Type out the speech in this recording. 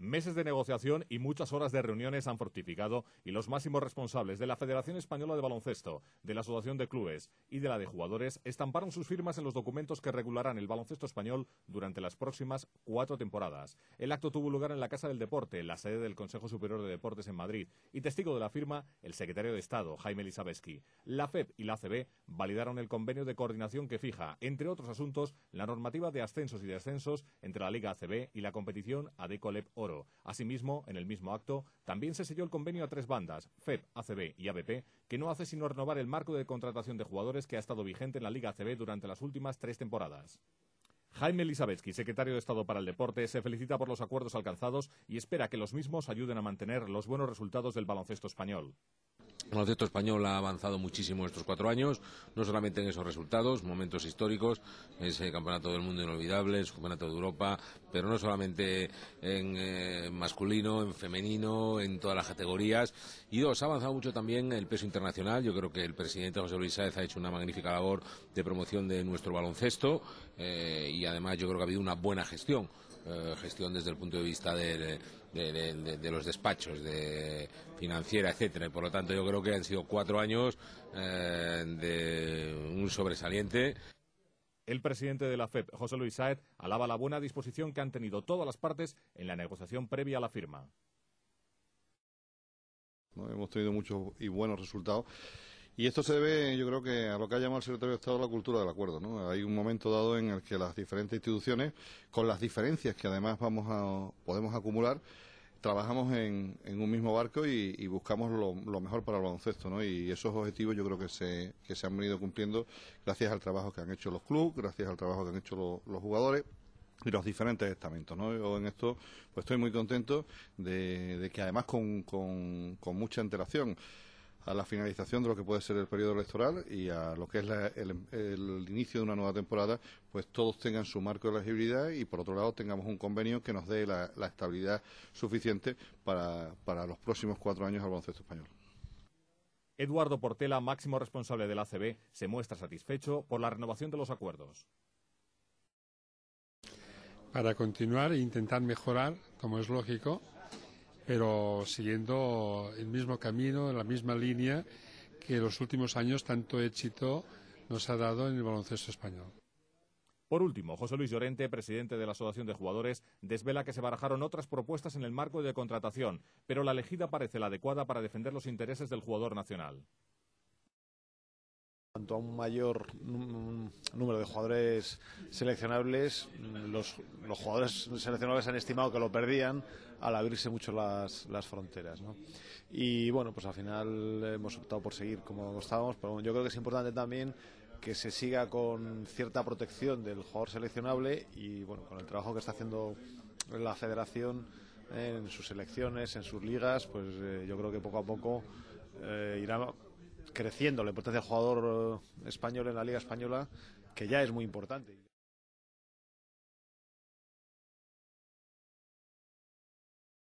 Meses de negociación y muchas horas de reuniones han fortificado y los máximos responsables de la Federación Española de Baloncesto, de la Asociación de Clubes y de la de Jugadores estamparon sus firmas en los documentos que regularán el baloncesto español durante las próximas cuatro temporadas. El acto tuvo lugar en la Casa del Deporte, la sede del Consejo Superior de Deportes en Madrid, y testigo de la firma, el secretario de Estado, Jaime Lisabeski. La FEB y la ACB validaron el convenio de coordinación que fija, entre otros asuntos, la normativa de ascensos y descensos entre la Liga ACB y la competición adecolep or Asimismo, en el mismo acto, también se selló el convenio a tres bandas, FEP, ACB y ABP, que no hace sino renovar el marco de contratación de jugadores que ha estado vigente en la Liga ACB durante las últimas tres temporadas. Jaime Lisabetsky, secretario de Estado para el Deporte, se felicita por los acuerdos alcanzados y espera que los mismos ayuden a mantener los buenos resultados del baloncesto español. El baloncesto español ha avanzado muchísimo estos cuatro años, no solamente en esos resultados, momentos históricos, ese campeonato del mundo inolvidable, el campeonato de Europa, pero no solamente en eh, masculino, en femenino, en todas las categorías. Y dos, ha avanzado mucho también el peso internacional. Yo creo que el presidente José Luis Sáez ha hecho una magnífica labor de promoción de nuestro baloncesto eh, y además yo creo que ha habido una buena gestión, eh, gestión desde el punto de vista del de, los despachos, de financiera, etcétera. por lo tanto, yo creo que han sido cuatro años eh, de un sobresaliente. El presidente de la FEP, José Luis Saez, alaba la buena disposición que han tenido todas las partes en la negociación previa a la firma. Hemos tenido muchos y buenos resultados y esto se debe, yo creo que a lo que ha llamado el secretario de Estado la cultura del acuerdo. ¿no? Hay un momento dado en el que las diferentes instituciones, con las diferencias que además vamos a, podemos acumular, trabajamos en, un mismo barco y, buscamos lo, mejor para el baloncesto. ¿no? Y esos objetivos yo creo que se, que se han venido cumpliendo gracias al trabajo que han hecho los clubes, gracias al trabajo que han hecho los jugadores y los diferentes estamentos, ¿no? Yo en esto pues estoy muy contento de, que además con, con, mucha interacción a la finalización de lo que puede ser el periodo electoral y a lo que es el, inicio de una nueva temporada, pues todos tengan su marco de elegibilidad y, por otro lado, tengamos un convenio que nos dé la, estabilidad suficiente para, para los próximos cuatro años al baloncesto español. Eduardo Portela, máximo responsable del ACB, se muestra satisfecho por la renovación de los acuerdos. Para continuar e intentar mejorar, como es lógico, pero siguiendo el mismo camino, la misma línea que en los últimos años tanto éxito nos ha dado en el baloncesto español. Por último, José Luis Llorente, presidente de la Asociación de Jugadores, desvela que se barajaron otras propuestas en el marco de contratación, pero la elegida parece la adecuada para defender los intereses del jugador nacional cuanto a un mayor número de jugadores seleccionables, los, jugadores seleccionables han estimado que lo perdían al abrirse mucho las, las fronteras. ¿no? Y bueno, pues al final hemos optado por seguir como estábamos, pero yo creo que es importante también que se siga con cierta protección del jugador seleccionable y bueno, con el trabajo que está haciendo la federación en sus selecciones, en sus ligas, pues eh, yo creo que poco a poco eh, irá creciendo la importancia del jugador eh, español en la Liga Española, que ya es muy importante.